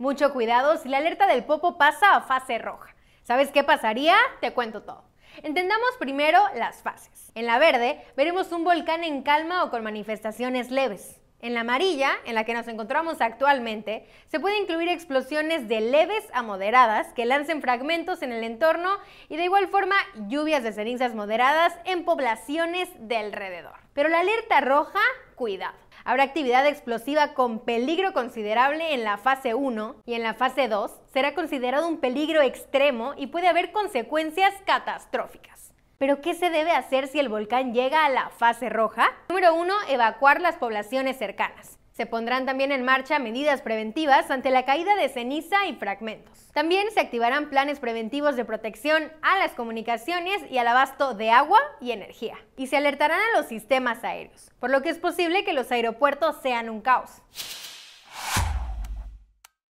Mucho cuidado si la alerta del popo pasa a fase roja. ¿Sabes qué pasaría? Te cuento todo. Entendamos primero las fases. En la verde veremos un volcán en calma o con manifestaciones leves. En la amarilla, en la que nos encontramos actualmente, se puede incluir explosiones de leves a moderadas que lancen fragmentos en el entorno y de igual forma lluvias de cenizas moderadas en poblaciones de alrededor. Pero la alerta roja, cuidado. Habrá actividad explosiva con peligro considerable en la fase 1 y en la fase 2 será considerado un peligro extremo y puede haber consecuencias catastróficas. Pero ¿qué se debe hacer si el volcán llega a la fase roja? Número 1. Evacuar las poblaciones cercanas. Se pondrán también en marcha medidas preventivas ante la caída de ceniza y fragmentos. También se activarán planes preventivos de protección a las comunicaciones y al abasto de agua y energía. Y se alertarán a los sistemas aéreos, por lo que es posible que los aeropuertos sean un caos.